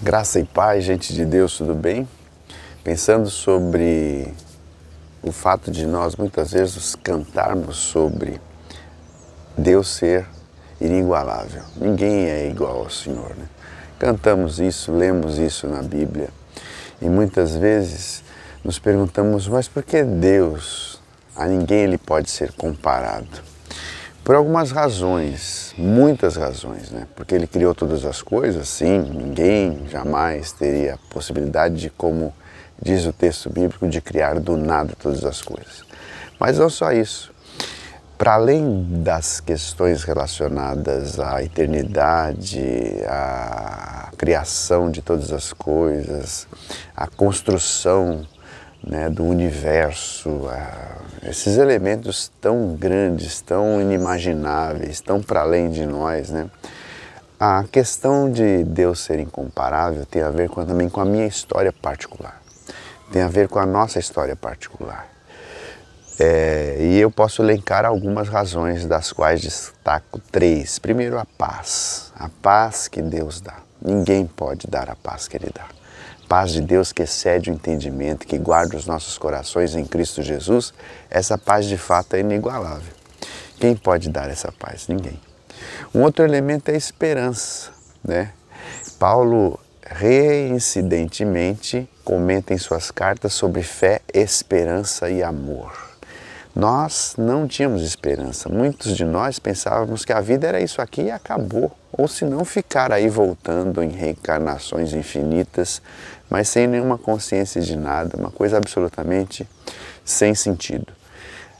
Graça e paz, gente de Deus, tudo bem? Pensando sobre o fato de nós muitas vezes cantarmos sobre Deus ser inigualável. Ninguém é igual ao Senhor, né? Cantamos isso, lemos isso na Bíblia e muitas vezes nos perguntamos, mas por que Deus? A ninguém ele pode ser comparado. Por algumas razões, muitas razões, né? Porque ele criou todas as coisas, sim, ninguém jamais teria a possibilidade de, como diz o texto bíblico, de criar do nada todas as coisas. Mas não só isso. Para além das questões relacionadas à eternidade, à criação de todas as coisas, à construção né, do universo, a, esses elementos tão grandes, tão inimagináveis, tão para além de nós, né? A questão de Deus ser incomparável tem a ver com, também com a minha história particular, tem a ver com a nossa história particular. É, e eu posso elencar algumas razões, das quais destaco três. Primeiro, a paz, a paz que Deus dá. Ninguém pode dar a paz que Ele dá paz de Deus que excede o entendimento, que guarda os nossos corações em Cristo Jesus, essa paz de fato é inigualável. Quem pode dar essa paz? Ninguém. Um outro elemento é a esperança. Né? Paulo reincidentemente comenta em suas cartas sobre fé, esperança e amor. Nós não tínhamos esperança. Muitos de nós pensávamos que a vida era isso aqui e acabou ou se não ficar aí voltando em reencarnações infinitas, mas sem nenhuma consciência de nada, uma coisa absolutamente sem sentido.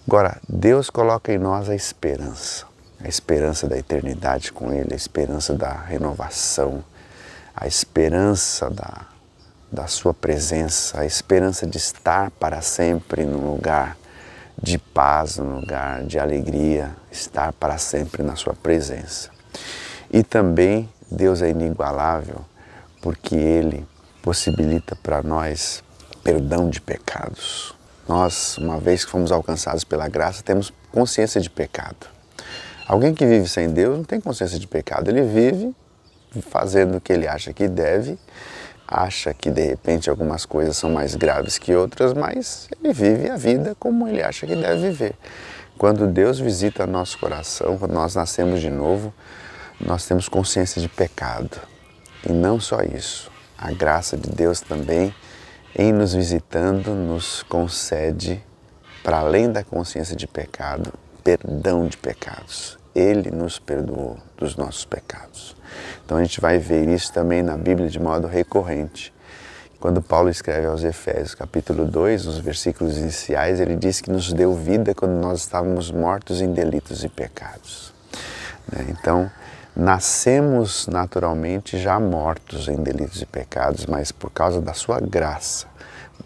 Agora, Deus coloca em nós a esperança, a esperança da eternidade com Ele, a esperança da renovação, a esperança da, da Sua presença, a esperança de estar para sempre num lugar de paz, num lugar de alegria, estar para sempre na Sua presença. E também Deus é inigualável, porque Ele possibilita para nós perdão de pecados. Nós, uma vez que fomos alcançados pela graça, temos consciência de pecado. Alguém que vive sem Deus não tem consciência de pecado, ele vive fazendo o que ele acha que deve, acha que de repente algumas coisas são mais graves que outras, mas ele vive a vida como ele acha que deve viver. Quando Deus visita nosso coração, quando nós nascemos de novo, nós temos consciência de pecado. E não só isso, a graça de Deus também, em nos visitando, nos concede, para além da consciência de pecado, perdão de pecados. Ele nos perdoou dos nossos pecados. Então a gente vai ver isso também na Bíblia de modo recorrente. Quando Paulo escreve aos Efésios, capítulo 2, nos versículos iniciais, ele diz que nos deu vida quando nós estávamos mortos em delitos e pecados. Né? Então, nascemos naturalmente já mortos em delitos e pecados, mas por causa da sua graça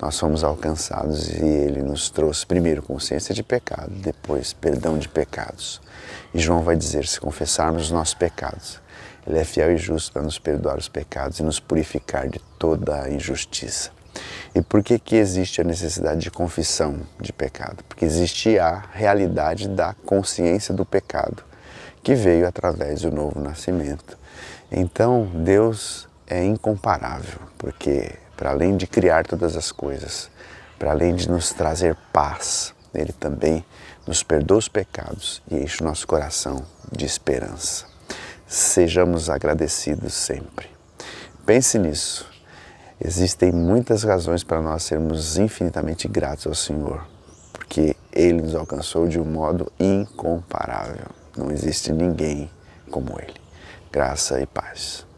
nós fomos alcançados e ele nos trouxe primeiro consciência de pecado, depois perdão de pecados. E João vai dizer: se confessarmos os nossos pecados, ele é fiel e justo para nos perdoar os pecados e nos purificar de toda a injustiça. E por que, que existe a necessidade de confissão de pecado? Porque existe a realidade da consciência do pecado que veio através do novo nascimento. Então, Deus é incomparável, porque para além de criar todas as coisas, para além de nos trazer paz, ele também nos perdoa os pecados e enche o nosso coração de esperança. Sejamos agradecidos sempre. Pense nisso. Existem muitas razões para nós sermos infinitamente gratos ao Senhor, porque ele nos alcançou de um modo incomparável. Não existe ninguém como ele. Graça e paz.